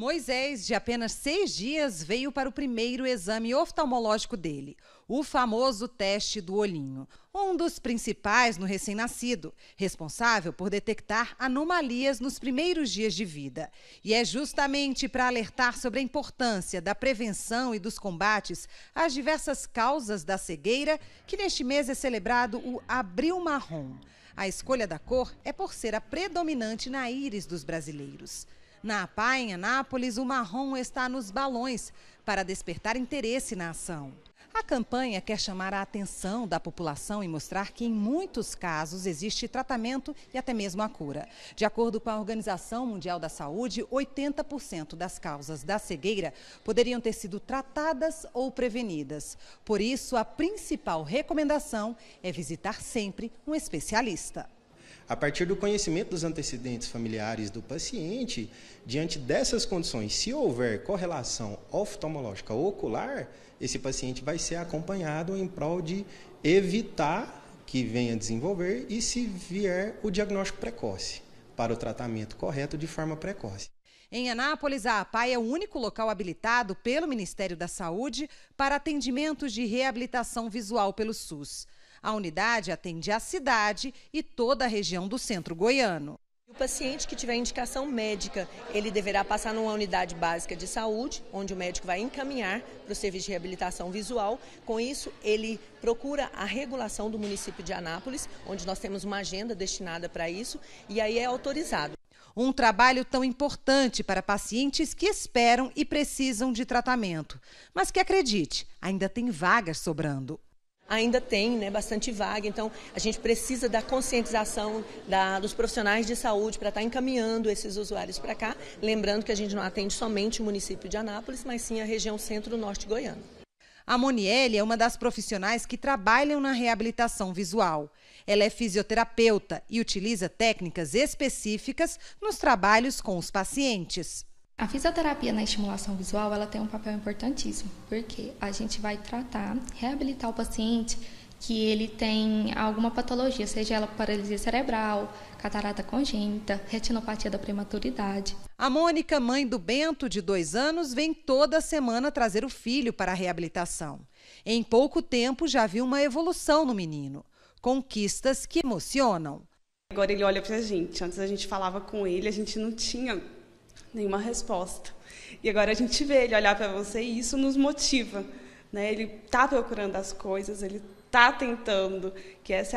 Moisés, de apenas seis dias, veio para o primeiro exame oftalmológico dele, o famoso teste do olhinho, um dos principais no recém-nascido, responsável por detectar anomalias nos primeiros dias de vida. E é justamente para alertar sobre a importância da prevenção e dos combates às diversas causas da cegueira que neste mês é celebrado o Abril Marrom. A escolha da cor é por ser a predominante na íris dos brasileiros. Na APA, em Anápolis, o marrom está nos balões para despertar interesse na ação. A campanha quer chamar a atenção da população e mostrar que, em muitos casos, existe tratamento e até mesmo a cura. De acordo com a Organização Mundial da Saúde, 80% das causas da cegueira poderiam ter sido tratadas ou prevenidas. Por isso, a principal recomendação é visitar sempre um especialista a partir do conhecimento dos antecedentes familiares do paciente, diante dessas condições, se houver correlação oftalmológica ocular, esse paciente vai ser acompanhado em prol de evitar que venha desenvolver e se vier o diagnóstico precoce, para o tratamento correto de forma precoce. Em Anápolis, a APAI é o único local habilitado pelo Ministério da Saúde para atendimentos de reabilitação visual pelo SUS. A unidade atende a cidade e toda a região do centro goiano. O paciente que tiver indicação médica, ele deverá passar numa unidade básica de saúde, onde o médico vai encaminhar para o serviço de reabilitação visual. Com isso, ele procura a regulação do município de Anápolis, onde nós temos uma agenda destinada para isso, e aí é autorizado. Um trabalho tão importante para pacientes que esperam e precisam de tratamento. Mas que acredite, ainda tem vagas sobrando ainda tem né, bastante vaga, então a gente precisa da conscientização da, dos profissionais de saúde para estar tá encaminhando esses usuários para cá. Lembrando que a gente não atende somente o município de Anápolis, mas sim a região centro-norte goiana. A Monielle é uma das profissionais que trabalham na reabilitação visual. Ela é fisioterapeuta e utiliza técnicas específicas nos trabalhos com os pacientes. A fisioterapia na estimulação visual, ela tem um papel importantíssimo, porque a gente vai tratar, reabilitar o paciente que ele tem alguma patologia, seja ela paralisia cerebral, catarata congênita, retinopatia da prematuridade. A Mônica, mãe do Bento, de dois anos, vem toda semana trazer o filho para a reabilitação. Em pouco tempo já viu uma evolução no menino. Conquistas que emocionam. Agora ele olha para a gente. Antes a gente falava com ele, a gente não tinha nenhuma resposta. E agora a gente vê ele olhar para você e isso nos motiva. Né? Ele está procurando as coisas, ele está tentando, que essa é a